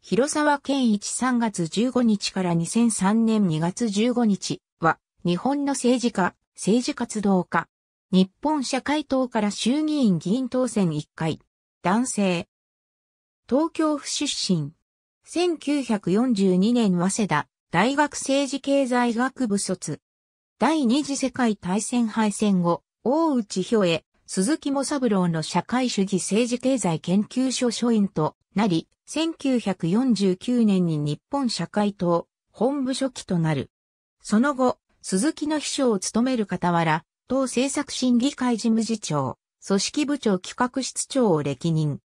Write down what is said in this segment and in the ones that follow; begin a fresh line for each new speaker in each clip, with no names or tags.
広沢健一3月15日から2003年2月15日は、日本の政治家、政治活動家、日本社会党から衆議院議員当選1回、男性、東京府出身、1942年早稲田、大学政治経済学部卒。第二次世界大戦敗戦後、大内兵衛、鈴木茂三郎の社会主義政治経済研究所所員となり、1949年に日本社会党本部書記となる。その後、鈴木の秘書を務める傍ら、党政策審議会事務次長、組織部長企画室長を歴任。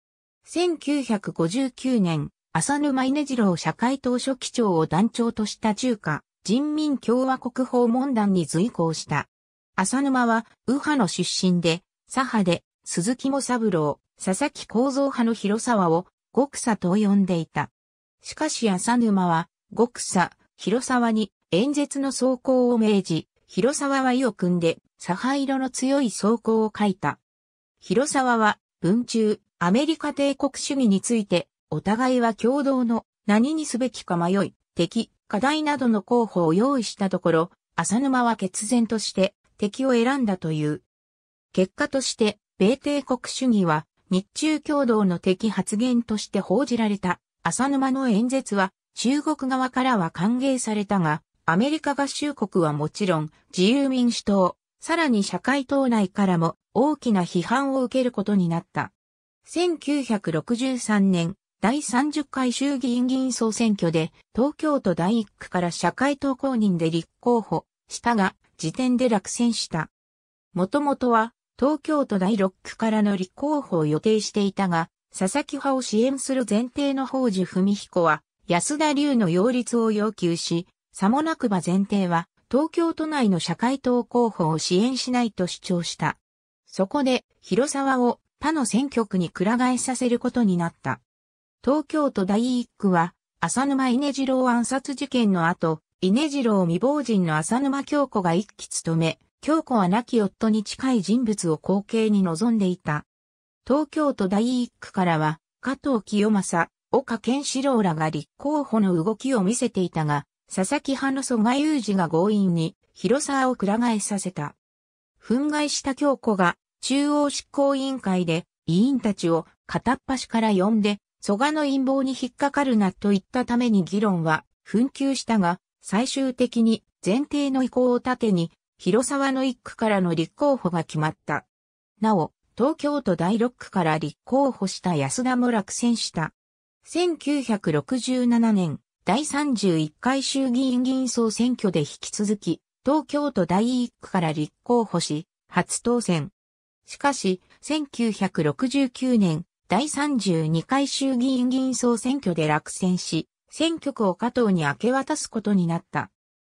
1959年、浅沼稲次郎社会党書記長を団長とした中華人民共和国訪問団に随行した。浅沼は右派の出身で、左派で鈴木も三郎、佐々木構造派の広沢を極左と呼んでいた。しかし浅沼は、極左、広沢に演説の装行を命じ、広沢は意を組んで、左派色の強い装行を書いた。広沢は、文中、アメリカ帝国主義について、お互いは共同の何にすべきか迷い、敵、課題などの候補を用意したところ、浅沼は決然として敵を選んだという。結果として、米帝国主義は日中共同の敵発言として報じられた浅沼の演説は中国側からは歓迎されたが、アメリカ合衆国はもちろん自由民主党、さらに社会党内からも大きな批判を受けることになった。1963年、第30回衆議院議員総選挙で東京都第1区から社会党公認で立候補したが、時点で落選した。もともとは東京都第6区からの立候補を予定していたが、佐々木派を支援する前提の宝事文彦は、安田龍の擁立を要求し、さもなくば前提は、東京都内の社会党候補を支援しないと主張した。そこで、広沢を他の選挙区に倶ら替えさせることになった。東京都第一区は、浅沼稲次郎暗殺事件の後、稲次郎未亡人の浅沼京子が一期務め、京子は亡き夫に近い人物を後継に望んでいた。東京都第一区からは、加藤清正、岡健志郎らが立候補の動きを見せていたが、佐々木派の蘇我雄二が強引に広沢をくら替えさせた。憤慨した京子が中央執行委員会で委員たちを片っ端から呼んで、蘇我の陰謀に引っかかるなと言ったために議論は紛糾したが、最終的に前提の意向を盾に広沢の一区からの立候補が決まった。なお、東京都第六区から立候補した安田も落選した。1967年、第31回衆議院議員総選挙で引き続き、東京都第一区から立候補し、初当選。しかし、1969年、第32回衆議院議員総選挙で落選し、選挙区を加藤に明け渡すことになった。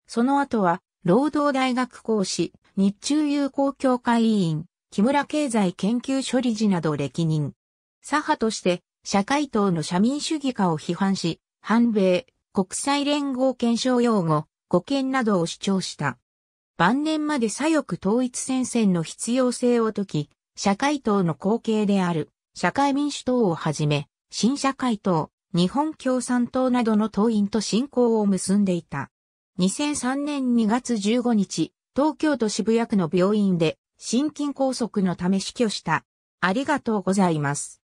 その後は、労働大学講師、日中友好協会委員、木村経済研究所理事など歴任。左派として、社会党の社民主義化を批判し、反米、国際連合憲章擁護、護憲などを主張した。晩年まで左翼統一戦線の必要性を説き、社会党の後継である、社会民主党をはじめ、新社会党、日本共産党などの党員と親交を結んでいた。2003年2月15日、東京都渋谷区の病院で心筋梗塞のため死去した。ありがとうございます。